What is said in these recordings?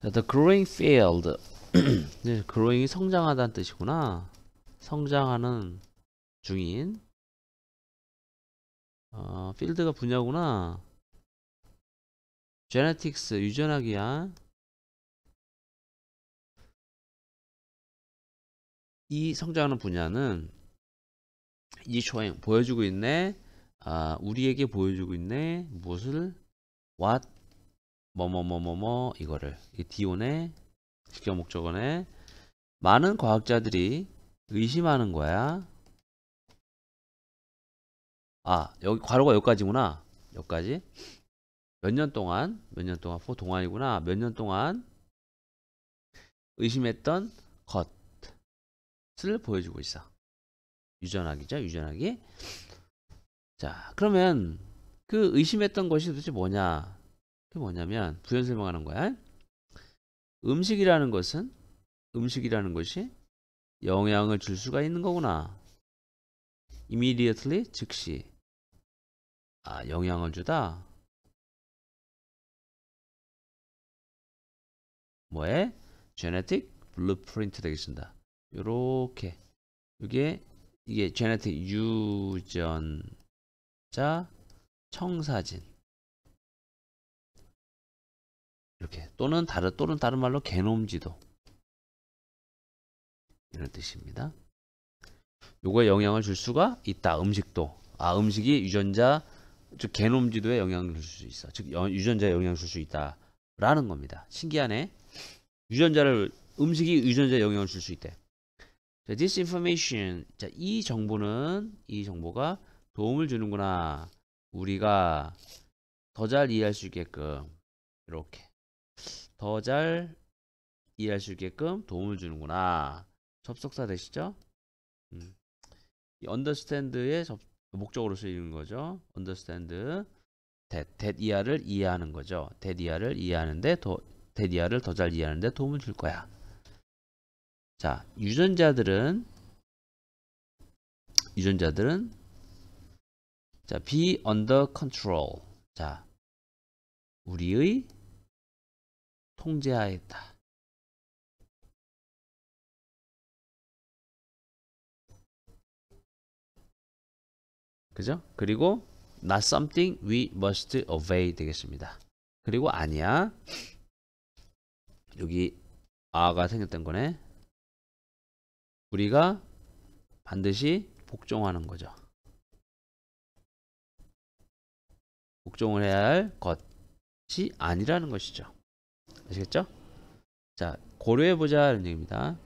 The growing field. growing이 성장하다는 뜻이구나. 성장하는 중인. 어, 필드가 분야구나. genetics, 유전학이야. 이 성장하는 분야는 이 s h o 보여주고 있네. 아, 우리에게 보여주고 있네. 무엇을? what 뭐뭐뭐뭐뭐 이거를 디온의 직경 목적원에 많은 과학자들이 의심하는 거야 아 여기 괄호가 여기까지구나 여기까지 몇 년 동안 몇 년 동안 포 동안이구나 몇 년 동안 의심했던 것을 보여주고 있어 유전학이죠 유전학이 자 그러면 그 의심했던 것이 도대체 뭐냐 그 뭐냐면 부연 설명하는 거야. 음식이라는 것은 음식이라는 것이 영향을 줄 수가 있는 거구나. immediately 즉시 아 영향을 주다. 뭐에 genetic blueprint 되겠습니다. 요렇게 이게 이게 genetic 유전자 청사진 이렇게 또는 다른 또는 다른 말로 개놈 지도 이런 뜻입니다. 요거에 영향을 줄 수가 있다. 음식도 아 음식이 유전자 즉 개놈 지도에 영향을 줄 수 있어. 즉 유전자에 영향을 줄 수 있다라는 겁니다. 신기하네. 유전자를 음식이 유전자에 영향을 줄 수 있대. 자, this information 자, 이 정보는 이 정보가 도움을 주는구나. 우리가 더 잘 이해할 수 있게끔 이렇게 더잘 이해할 수 있게끔 도움을 주는구나. 접속사 되시죠? 음. 이 understand의 접, 목적으로 쓰이는 거죠. understand that, that 이하를 이해하는 거죠. that 이하를 이해하는데 더 that 이하를 더 잘 이해하는데 도움을 줄 거야. 자, 유전자들은 유전자들은 자, be under control. 자, 우리의 통제하였다. 그죠? 그리고 not something we must obey 되겠습니다. 그리고 아니야. 여기 아가 생겼던 거네. 우리가 반드시 복종하는 거죠. 복종을 해야 할 것이 아니라는 것이죠. 아시겠죠? 자, 고려해보자 는 얘기입니다.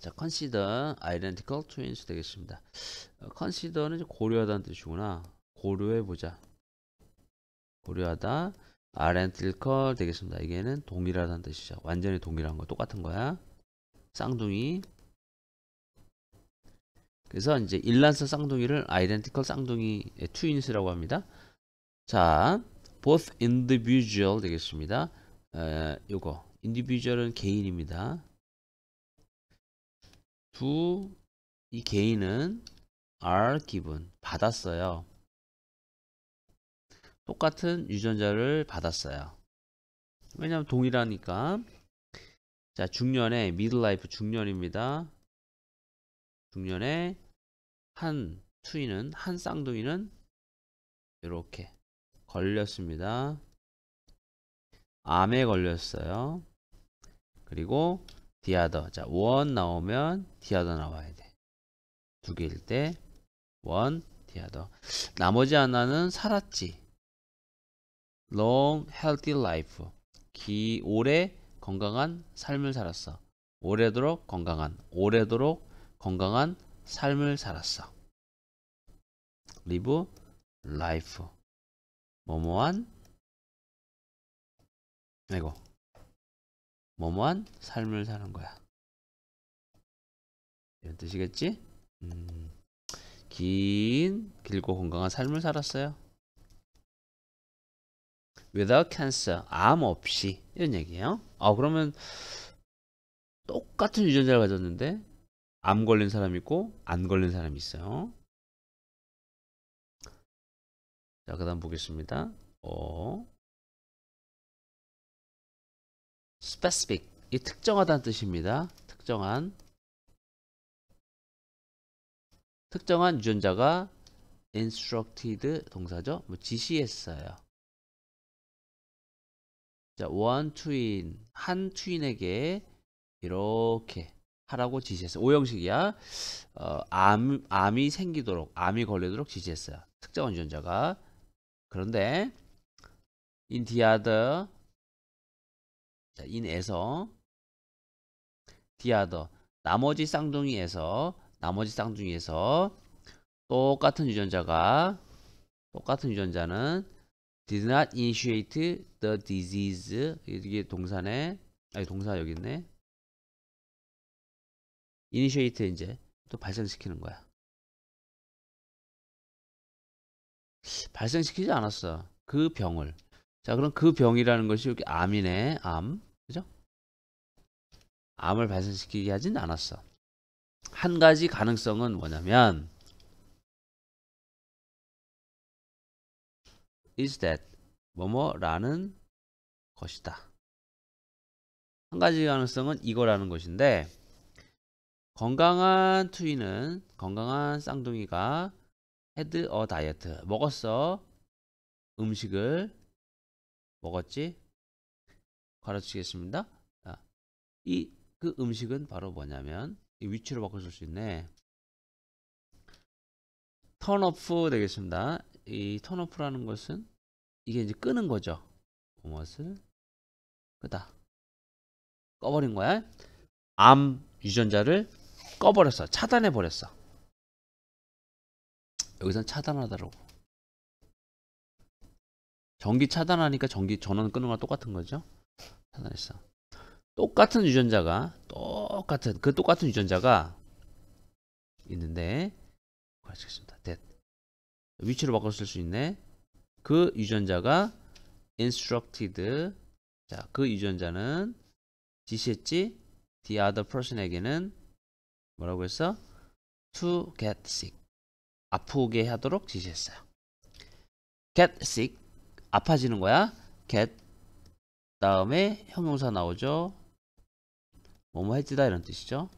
자, consider identical twins 되겠습니다. 어, consider는 고려하다는 뜻이구나. 고려해보자. 고려하다. identical 되겠습니다. 이게는 동일하다는 뜻이죠. 완전히 동일한 거 똑같은 거야. 쌍둥이. 그래서 이제 일란서 쌍둥이를 identical 쌍둥이 의 트윈스라고 합니다. 자, both individual 되겠습니다. 에, 요거 individual은 개인입니다. 두 이 개인은 are given 받았어요. 똑같은 유전자를 받았어요. 왜냐면 하 동일하니까. 자, 중년에 미들라이프 중년입니다. 중년에 한 투이는 한 쌍둥이는 이렇게 걸렸습니다. 암에 걸렸어요. 그리고 디아더. 자, 원 나오면 디아더 나와야 돼. 두 개일 때 원, 디아더. 나머지 하나는 살았지. long healthy life. 기 오래 건강한 삶을 살았어. 오래도록 건강한, 오래도록 건강한 삶을 살았어. live life. 뭐뭐한 아이고 뭐뭐한 삶을 사는 거야 이런 뜻이겠지? 음, 긴 길고 건강한 삶을 살았어요 without cancer 암 없이 이런 얘기예요 아 그러면 똑같은 유전자를 가졌는데 암 걸린 사람 있고 안 걸린 사람이 있어요 자, 그 다음 보겠습니다. 어, specific. 이 특정하다는 뜻입니다. 특정한. 특정한 유전자가 instructed 동사죠. 뭐 지시했어요. 자, one twin. 한 twin에게 이렇게 하라고 지시했어요. 오형식이야. 어, 암, 암이 생기도록, 암이 걸리도록 지시했어요. 특정한 유전자가. 그런데 in the other 자, in에서 the other 나머지 쌍둥이에서 나머지 쌍둥이에서 똑같은 유전자가 똑같은 유전자는 did not initiate the disease 이게 동산에 아니 동사 여기 있네 initiate 이제 또 발생시키는 거야 발생시키지 않았어. 그 병을. 자, 그럼 그 병이라는 것이 여기 암이네. 암. 그죠? 암을 발생시키게 하진 않았어. 한 가지 가능성은 뭐냐면 is that 뭐뭐라는 것이다. 한 가지 가능성은 이거라는 것인데 건강한 투이는 건강한 쌍둥이가 had a diet. 먹었어. 음식을 먹었지. 가르치겠습니다. 자, 이그 음식은 바로 뭐냐면 이 위치로 바꿔줄 수 있네. 턴오프 되겠습니다. 이 턴오프라는 것은 이게 이제 끄는 거죠. 무엇을 끄다. 꺼버린 거야. 암 유전자를 꺼버렸어. 차단해 버렸어. 여기선 차단하다라고 전기 차단하니까 전기 전원 끄는 거랑 똑같은 거죠 차단했어 똑같은 유전자가 똑같은 그 똑같은 유전자가 있는데 구하시겠습니다 t 위치로 바꿔 쓸수 있네 그 유전자가 instructed 자그 유전자는 지시했지 the other person에게는 뭐라고 했어? to get sick 아프게 하도록 지시했어요. get sick 아파지는 거야. get 다음에 형용사 나오죠. 뭐뭐 해지다 이런 뜻이죠.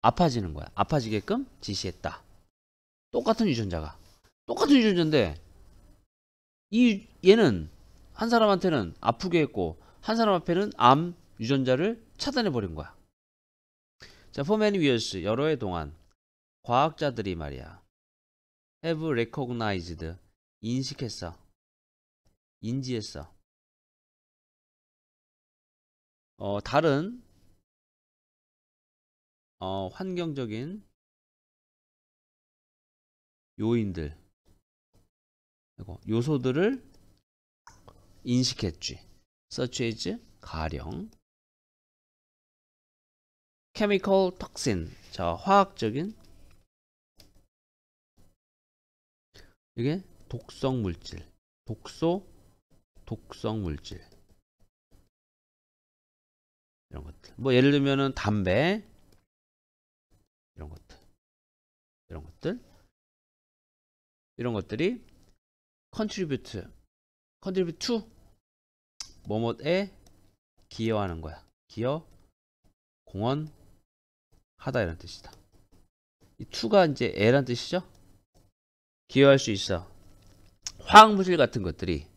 아파지는 거야. 아파지게끔 지시했다. 똑같은 유전자가 똑같은 유전자인데 이 얘는 한 사람한테는 아프게 했고 한 사람 앞에는 암 유전자를 차단해 버린 거야. 자, for many years 여러 해 동안 과학자들이 말이야. have recognized 인식했어. 인지했어. 어, 다른 어, 환경적인 요인들 요소들을 인식했지. such as 가령 chemical toxin 자, 화학적인 이게 독성 물질, 독소, 독성 물질 이런 것들. 뭐 예를 들면은 담배 이런 것들, 이런 것들, 이런 것들이 컨트리뷰트, 컨트리뷰트 뭐뭐에 기여하는 거야. 기여, 공헌, 하다 이런 뜻이다. 이 투가 이제 애란 뜻이죠. 기여할 수 있어. 화학 물질 같은 것들이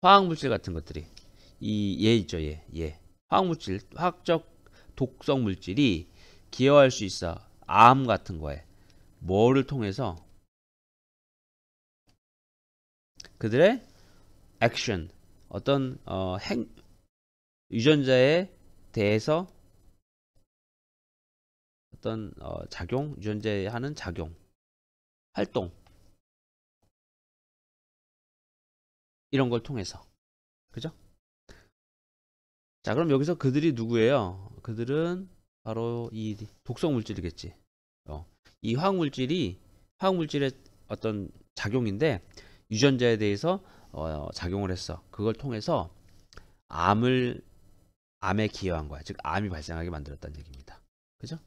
화학 물질 같은 것들이 이 얘 있죠 얘 예. 화학 물질 화학적 독성 물질이 기여할 수 있어. 암 같은 거에 뭐를 통해서 그들의 액션 어떤 어, 행 유전자에 대해서 어떤 어, 작용 유전자에 하는 작용 활동 이런 걸 통해서 그죠? 자 그럼 여기서 그들이 누구예요? 그들은 바로 이 독성 물질이겠지. 어. 이 화학 물질이 화학 물질의 어떤 작용인데 유전자에 대해서 어, 작용을 했어. 그걸 통해서 암을 암에 기여한 거야. 즉 암이 발생하게 만들었다는 얘기입니다. 그죠?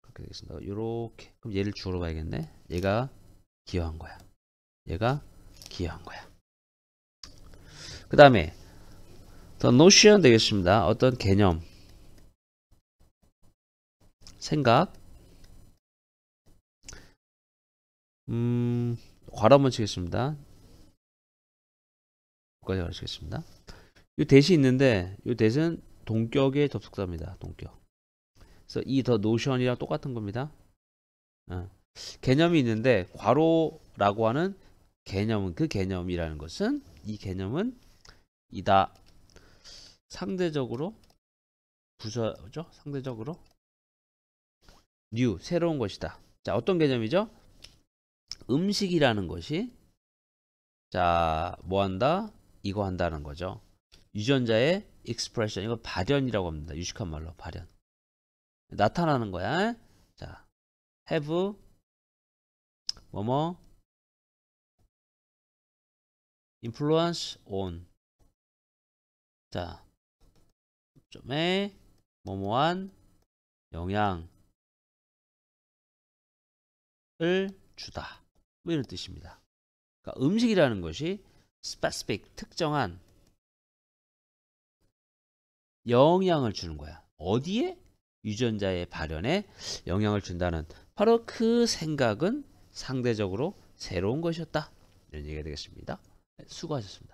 그렇게 되겠습니다. 요렇게 그럼 얘를 주로 봐야겠네. 얘가 기여한 거야. 얘가 기여한 거야. 그 다음에 더노 e n 되겠습니다. 어떤 개념 생각 음 괄호 한번 치겠습니다. 여기까지 가르치겠습니다. 이대신 있는데 이 대신 동격의 접속사입니다. 동격. 그래서 이 더 노션이랑 똑같은 겁니다. 어. 개념이 있는데 괄호라고 하는 개념은 그 개념이라는 것은 이 개념은 이다 상대적으로 부서죠 상대적으로 n 새로운 것이다 자 어떤 개념이죠 음식이라는 것이 자 뭐한다 이거 한다는 거죠 유전자의 익스프레 e 이거 발현이라고 합니다 유식한 말로 발현 나타나는 거야 자 have 뭐뭐 influence on 자, 점의 모모한 영향을 주다. 뭐 이런 뜻입니다. 그러니까 음식이라는 것이 specific, 특정한 영향을 주는 거야. 어디에? 유전자의 발현에 영향을 준다는 바로 그 생각은 상대적으로 새로운 것이었다. 이런 얘기가 되겠습니다. 네, 수고하셨습니다.